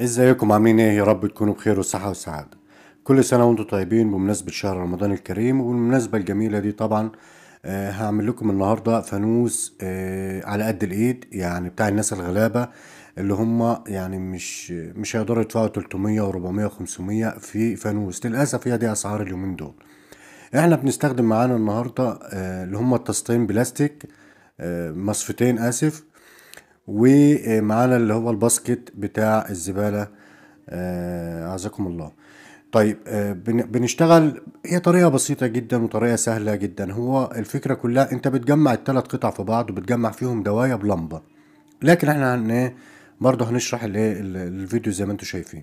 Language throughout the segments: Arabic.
ازيكم عاملين ايه يا رب تكونوا بخير وصحة وسعادة كل سنة وانتم طيبين بمناسبة شهر رمضان الكريم وبالمناسبة الجميلة دي طبعا آه هعمل لكم النهاردة فانوس آه على قد الايد يعني بتاع الناس الغلابة اللي هم يعني مش مش هيقدروا يدفعوا 300 و400 و500 في فانوس للأسف هي دي اسعار اليومين دول احنا بنستخدم معانا النهاردة آه اللي هم التسطين بلاستيك آه مصفتين اسف ومعانا اللي هو الباسكت بتاع الزبالة أعزكم آه، الله طيب آه، بنشتغل هي طريقة بسيطة جدا وطريقة سهلة جدا هو الفكرة كلها انت بتجمع التلات قطع في بعض وبتجمع فيهم دوايا بلمبة لكن احنا ايه، برضه هنشرح الفيديو زي ما انتم شايفين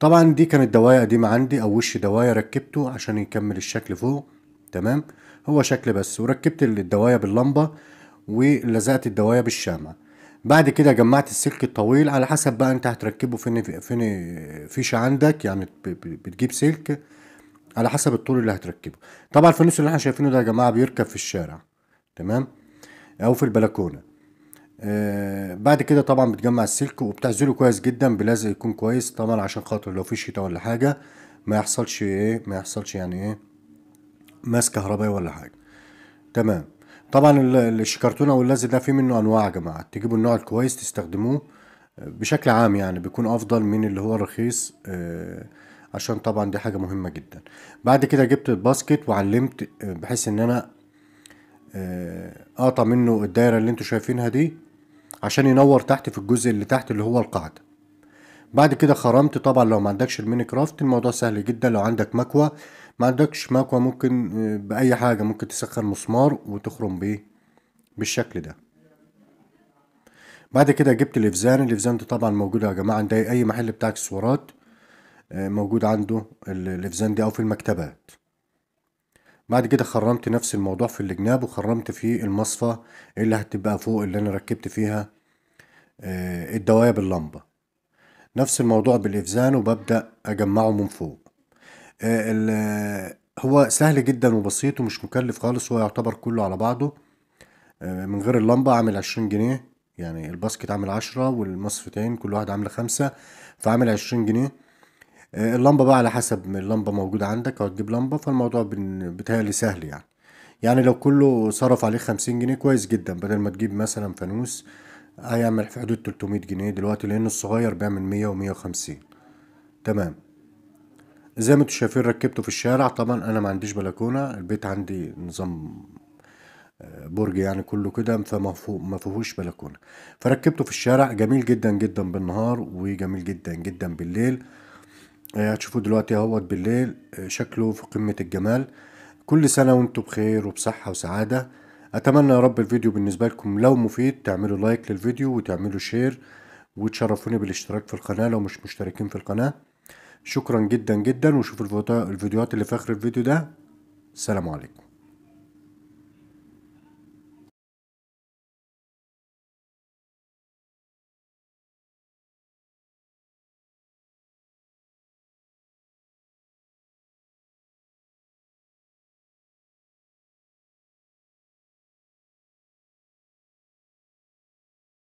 طبعا دي كانت دوايا قديمة عندي او وش دوايا ركبته عشان يكمل الشكل فوق تمام هو شكل بس وركبت الدوايا باللمبة ولزقت الدوايا بالشمع بعد كده جمعت السلك الطويل على حسب بقى انت هتركبه فين فين فيشه عندك يعني بتجيب سلك على حسب الطول اللي هتركبه طبعا الفانوس اللي احنا شايفينه ده يا جماعه بيركب في الشارع تمام او في البلكونه آه بعد كده طبعا بتجمع السلك وبتعزله كويس جدا بلزق يكون كويس طبعا عشان خاطر لو في شتاء ولا حاجه ما يحصلش ايه ما يحصلش يعني ايه ماس كهربائي ولا حاجه تمام طبعا الشكرتونه واللز ده في منه انواع يا جماعه تجيبوا النوع الكويس تستخدموه آه، بشكل عام يعني بيكون افضل من اللي هو رخيص آه، عشان طبعا دي حاجه مهمه جدا بعد كده جبت الباسكت وعلمت آه، بحيث ان انا اقطع منه الدايره اللي انتوا شايفينها دي عشان ينور تحت في الجزء اللي تحت اللي هو القاعده بعد كده خرمت طبعا لو ما عندكش الميني كرافت الموضوع سهل جدا لو عندك مكوه ما عندكش مكوى ممكن آه، بأي حاجة ممكن تسخن مسمار وتخرم بيه بالشكل ده بعد كده جبت الإفزان الإفزان ده طبعا موجود يا جماعة عند أي محل بتاع اكسسوارات آه، موجود عنده الإفزان دي أو في المكتبات بعد كده خرمت نفس الموضوع في الجناب وخرمت في المصفى اللي هتبقى فوق اللي أنا ركبت فيها آه، الدوايا باللمبة نفس الموضوع بالإفزان وببدأ أجمعه من فوق آه، آه، هو سهل جدا وبسيط ومش مكلف خالص هو يعتبر كله على بعضه آه، من غير اللمبة عامل عشرين جنيه يعني الباسكت عامل عشرة والمصفتين كل واحد عامل خمسة فعامل عشرين جنيه اللمبة بقى على حسب اللمبة موجودة عندك او تجيب لمبة فالموضوع بتهيألي سهل يعني يعني لو كله صرف عليه خمسين جنيه كويس جدا بدل ما تجيب مثلا فانوس هيعمل في حدود تلتمية جنيه دلوقتي لان الصغير بيعمل مية ومية وخمسين تمام زي ما انتوا شايفين ركبته في الشارع طبعا انا ما عنديش بلكونه البيت عندي نظام آه، برج يعني كله كده فما فيهوش بلكونه فركبته في الشارع جميل جدا جدا بالنهار وجميل جدا جدا بالليل آه، هتشوفوا دلوقتي اهوت بالليل آه، شكله في قمه الجمال كل سنه وانتم بخير وبصحه وسعاده اتمنى يا رب الفيديو بالنسبه لكم لو مفيد تعملوا لايك للفيديو وتعملوا شير وتشرفوني بالاشتراك في القناه لو مش مشتركين في القناه شكرا جدا جدا وشوفوا الفيديوهات اللي في اخر الفيديو ده السلام عليكم